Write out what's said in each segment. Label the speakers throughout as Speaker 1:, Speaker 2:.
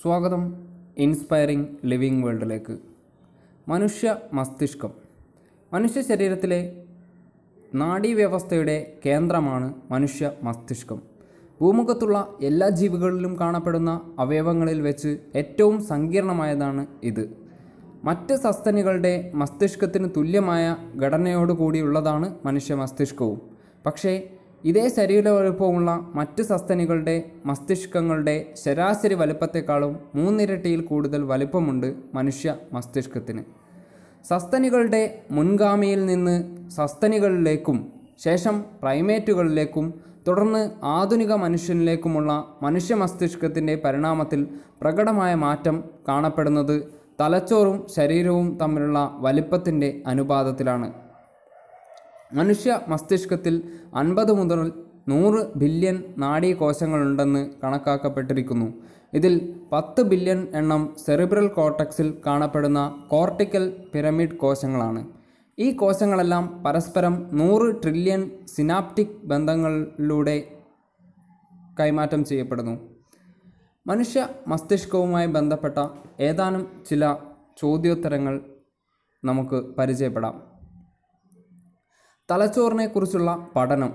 Speaker 1: സ്വാഗതം inspiring living വേൾഡിലേക്ക് മനുഷ്യ മസ്തിഷ്കം മനുഷ്യ ശരീരത്തിലെ നാഡീവ്യവസ്ഥയുടെ കേന്ദ്രമാണ് മനുഷ്യ മസ്തിഷ്കം ഭൂമുഖത്തുള്ള എല്ലാ ജീവികളിലും കാണപ്പെടുന്ന അവയവങ്ങളിൽ വെച്ച് ഏറ്റവും സങ്കീർണമായതാണ് ഇത് മറ്റ് സസ്തനികളുടെ മസ്തിഷ്കത്തിന് തുല്യമായ ഘടനയോടുകൂടിയുള്ളതാണ് മനുഷ്യ മസ്തിഷ്കവും പക്ഷേ ഇതേ ശരീര വലുപ്പമുള്ള മറ്റ് സസ്തനികളുടെ മസ്തിഷ്കങ്ങളുടെ ശരാശരി വലുപ്പത്തെക്കാളും മൂന്നിരട്ടിയിൽ കൂടുതൽ വലുപ്പമുണ്ട് മനുഷ്യ മസ്തിഷ്കത്തിന് സസ്തനികളുടെ മുൻഗാമിയിൽ നിന്ന് സസ്തനികളിലേക്കും ശേഷം പ്രൈമേറ്റുകളിലേക്കും തുടർന്ന് ആധുനിക മനുഷ്യനിലേക്കുമുള്ള മനുഷ്യ മസ്തിഷ്കത്തിൻ്റെ പരിണാമത്തിൽ പ്രകടമായ മാറ്റം കാണപ്പെടുന്നത് തലച്ചോറും ശരീരവും തമ്മിലുള്ള വലിപ്പത്തിൻ്റെ അനുപാതത്തിലാണ് മനുഷ്യ മസ്തിഷ്കത്തിൽ അൻപത് മുതൽ നൂറ് ബില്യൺ നാഡീകോശങ്ങളുണ്ടെന്ന് കണക്കാക്കപ്പെട്ടിരിക്കുന്നു ഇതിൽ പത്ത് ബില്യൺ എണ്ണം സെറിബ്രൽ കോർട്ടക്സിൽ കാണപ്പെടുന്ന കോർട്ടിക്കൽ പിരമിഡ് കോശങ്ങളാണ് ഈ കോശങ്ങളെല്ലാം പരസ്പരം നൂറ് ട്രില്യൺ സിനാപ്റ്റിക് ബന്ധങ്ങളിലൂടെ കൈമാറ്റം ചെയ്യപ്പെടുന്നു മനുഷ്യ മസ്തിഷ്കവുമായി ബന്ധപ്പെട്ട ഏതാനും ചില ചോദ്യോത്തരങ്ങൾ നമുക്ക് പരിചയപ്പെടാം തലച്ചോറിനെക്കുറിച്ചുള്ള പഠനം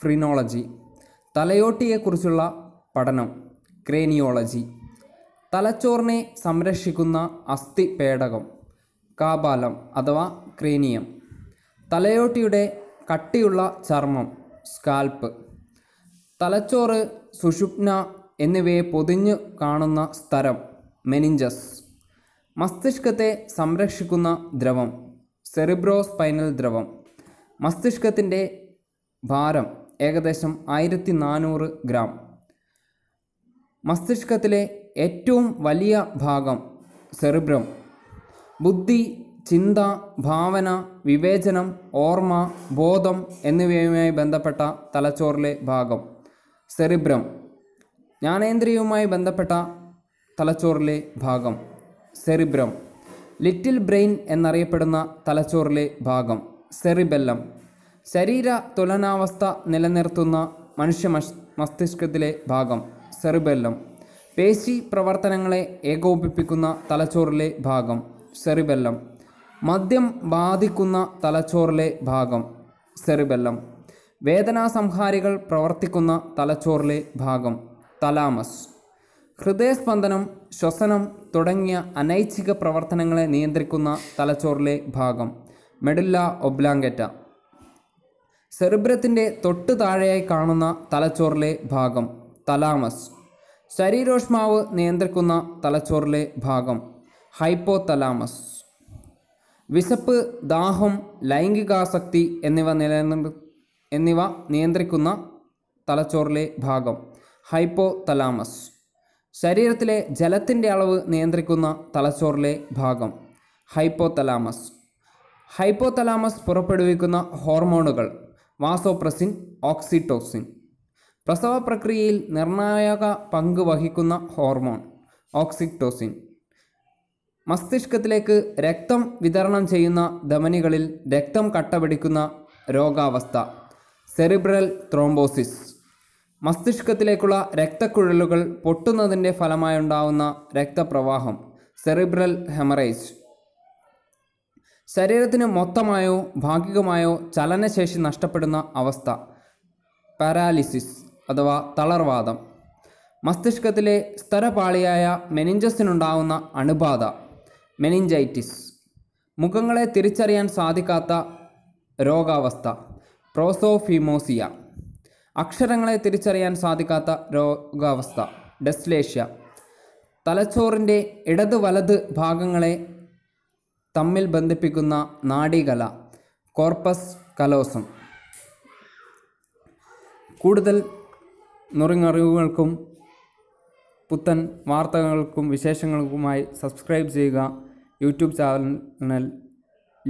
Speaker 1: ഫ്രിനോളജി തലയോട്ടിയെക്കുറിച്ചുള്ള പഠനം ക്രേനിയോളജി തലച്ചോറിനെ സംരക്ഷിക്കുന്ന അസ്ഥി പേടകം കാപാലം അഥവാ ക്രേനിയം തലയോട്ടിയുടെ കട്ടിയുള്ള ചർമ്മം സ്കാൽപ്പ് തലച്ചോറ് സുഷുപ്ന എന്നിവയെ പൊതിഞ്ഞു കാണുന്ന സ്ഥലം മെനിഞ്ചസ് മസ്തിഷ്കത്തെ സംരക്ഷിക്കുന്ന ദ്രവം സെറിബ്രോ സ്പൈനൽ ദ്രവം മസ്തിഷ്കത്തിൻ്റെ ഭാരം ഏകദേശം ആയിരത്തി നാനൂറ് ഗ്രാം മസ്തിഷ്കത്തിലെ ഏറ്റവും വലിയ ഭാഗം സെറിബ്രം ബുദ്ധി ചിന്ത ഭാവന വിവേചനം ഓർമ്മ ബോധം എന്നിവയുമായി ബന്ധപ്പെട്ട തലച്ചോറിലെ ഭാഗം സെറിബ്രം ജ്ഞാനേന്ദ്രിയവുമായി ബന്ധപ്പെട്ട തലച്ചോറിലെ ഭാഗം സെറിബ്രം ലിറ്റിൽ ബ്രെയിൻ എന്നറിയപ്പെടുന്ന തലച്ചോറിലെ ഭാഗം സെറിബെല്ലം ശരീര തുലനാവസ്ഥ നിലനിർത്തുന്ന മനുഷ്യ മസ്തിഷ്കത്തിലെ ഭാഗം സെറിബെല്ലം പേശി പ്രവർത്തനങ്ങളെ ഏകോപിപ്പിക്കുന്ന തലച്ചോറിലെ ഭാഗം സെറിബെല്ലം മദ്യം ബാധിക്കുന്ന തലച്ചോറിലെ ഭാഗം സെറിബെല്ലം സംഹാരികൾ പ്രവർത്തിക്കുന്ന തലച്ചോറിലെ ഭാഗം തലാമസ് ഹൃദയസ്പന്ദനം ശ്വസനം തുടങ്ങിയ അനൈച്ഛിക പ്രവർത്തനങ്ങളെ നിയന്ത്രിക്കുന്ന തലച്ചോറിലെ ഭാഗം മെഡുല്ല ഒബ്ലാങ്കറ്റ സെറിബ്രത്തിൻ്റെ തൊട്ട് താഴെയായി കാണുന്ന തലച്ചോറിലെ ഭാഗം തലാമസ് ശരീരോഷ്മാവ് നിയന്ത്രിക്കുന്ന തലച്ചോറിലെ ഭാഗം ഹൈപ്പോ തലാമസ് വിശപ്പ് ദാഹം ലൈംഗികാസക്തി എന്നിവ നിലനിർ എന്നിവ നിയന്ത്രിക്കുന്ന തലച്ചോറിലെ ഭാഗം ഹൈപ്പോ തലാമസ് ശരീരത്തിലെ ജലത്തിൻ്റെ അളവ് നിയന്ത്രിക്കുന്ന തലച്ചോറിലെ ഭാഗം ഹൈപ്പോ തലാമസ് ഹൈപ്പോതലാമസ് പുറപ്പെടുവിക്കുന്ന ഹോർമോണുകൾ വാസോപ്രസിൻ ഓക്സിറ്റോസിൻ പ്രസവ പ്രക്രിയയിൽ നിർണായക പങ്ക് വഹിക്കുന്ന ഹോർമോൺ ഓക്സിറ്റോസിൻ മസ്തിഷ്കത്തിലേക്ക് രക്തം വിതരണം ചെയ്യുന്ന ധമനികളിൽ രക്തം കട്ടപിടിക്കുന്ന രോഗാവസ്ഥ സെറിബ്രൽ ത്രോംബോസിസ് മസ്തിഷ്കത്തിലേക്കുള്ള രക്തക്കുഴലുകൾ പൊട്ടുന്നതിൻ്റെ ഫലമായുണ്ടാവുന്ന രക്തപ്രവാഹം സെറിബ്രൽ ഹെമറേജ് ശരീരത്തിന് മൊത്തമായോ ഭാഗികമായോ ചലനശേഷി നഷ്ടപ്പെടുന്ന അവസ്ഥ പാരാലിസിസ് അഥവാ തളർവാദം മസ്തിഷ്കത്തിലെ സ്തരപാളിയായ മെനിഞ്ചസിനുണ്ടാവുന്ന അണുബാധ മെനിഞ്ചൈറ്റിസ് മുഖങ്ങളെ തിരിച്ചറിയാൻ സാധിക്കാത്ത രോഗാവസ്ഥ പ്രോസോഫിമോസിയ അക്ഷരങ്ങളെ തിരിച്ചറിയാൻ സാധിക്കാത്ത രോഗാവസ്ഥ ഡെസ്ലേഷ്യ തലച്ചോറിൻ്റെ ഇടത് വലത് ഭാഗങ്ങളെ തമ്മിൽ ബന്ധിപ്പിക്കുന്ന നാഡീകല കോർപ്പസ് കലോസം കൂടുതൽ നുറുങ്ങറിവുകൾക്കും പുത്തൻ വാർത്തകൾക്കും വിശേഷങ്ങൾക്കുമായി സബ്സ്ക്രൈബ് ചെയ്യുക YouTube channel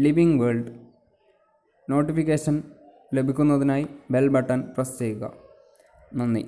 Speaker 1: Living World notification ലഭിക്കുന്നതിനായി ബെൽ ബട്ടൺ പ്രസ് ചെയ്യുക നന്ദി